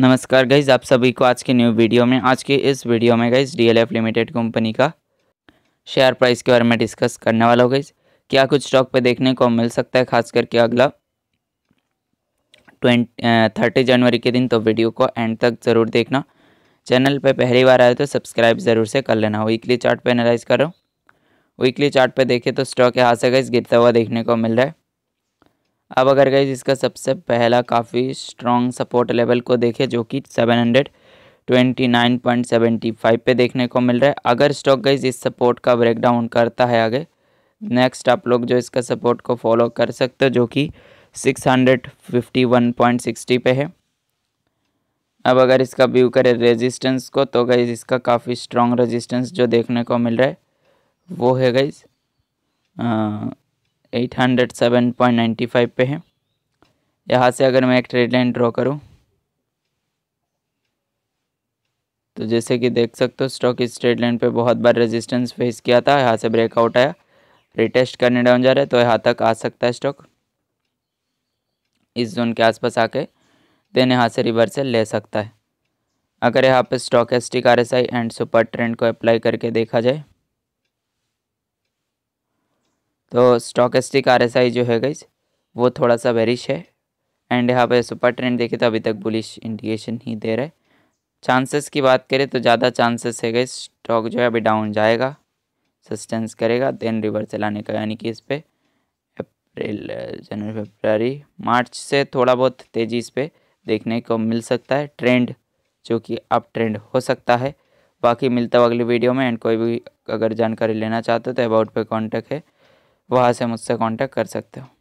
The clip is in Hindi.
नमस्कार गाइज आप सभी को आज के न्यू वीडियो में आज के इस वीडियो में गाइज एफ लिमिटेड कंपनी का शेयर प्राइस के बारे में डिस्कस करने वाला हो गाइज क्या कुछ स्टॉक पे देखने को मिल सकता है खास करके अगला ट्वेंटी थर्टी जनवरी के दिन तो वीडियो को एंड तक ज़रूर देखना चैनल पे पहली बार आए तो सब्सक्राइब ज़रूर से कर लेना वीकली चार्ट एनालाइज करो वीकली चार्ट देखें तो स्टॉक यहाँ से गाइज गिरता हुआ देखने को मिल रहा है अब अगर गई इसका सबसे पहला काफ़ी स्ट्रॉन्ग सपोर्ट लेवल को देखें जो कि seven hundred twenty nine point seventy five पर देखने को मिल रहा है अगर स्टॉक गई इस सपोर्ट का ब्रेकडाउन करता है आगे नेक्स्ट आप लोग जो इसका सपोर्ट को फॉलो कर सकते हो जो कि six hundred fifty one point sixty पे है अब अगर इसका व्यू करें रेजिस्टेंस को तो गई इसका काफ़ी स्ट्रॉन्ग रेजिस्टेंस जो देखने को मिल रहा है वो है गई eight hundred seven point ninety five पे है यहाँ से अगर मैं एक ट्रेड लाइन ड्रॉ करूँ तो जैसे कि देख सकते हो स्टॉक इस ट्रेड लाइन पे बहुत बार रेजिस्टेंस फेस किया था यहाँ से ब्रेकआउट आया रिटेस्ट करने डाउन जा रहा है तो यहाँ तक आ सकता है स्टॉक इस जोन के आसपास आके देन यहाँ से रिवर्सल ले सकता है अगर यहाँ पे stock S T S I and super trend को अप्लाई करके देखा जाए तो स्टॉकस्टिक आर जो है गई वो थोड़ा सा बेरिश है एंड यहाँ पे सुपर ट्रेंड देखे तो अभी तक बुलिश इंडिकेशन ही दे रहा है चांसेस की बात करें तो ज़्यादा चांसेस है गई स्टॉक जो है अभी डाउन जाएगा सस्टेंस करेगा देन रिवर्सल आने का यानी कि इस पर अप्रैल जनवरी फरवरी मार्च से थोड़ा बहुत तेज़ी इस पर देखने को मिल सकता है ट्रेंड जो कि अप ट्रेंड हो सकता है बाकी मिलता हूँ अगली वीडियो में एंड कोई भी अगर जानकारी लेना चाहते हो तो अबाउट पे कांटेक्ट है वहाँ से मुझसे कांटेक्ट कर सकते हो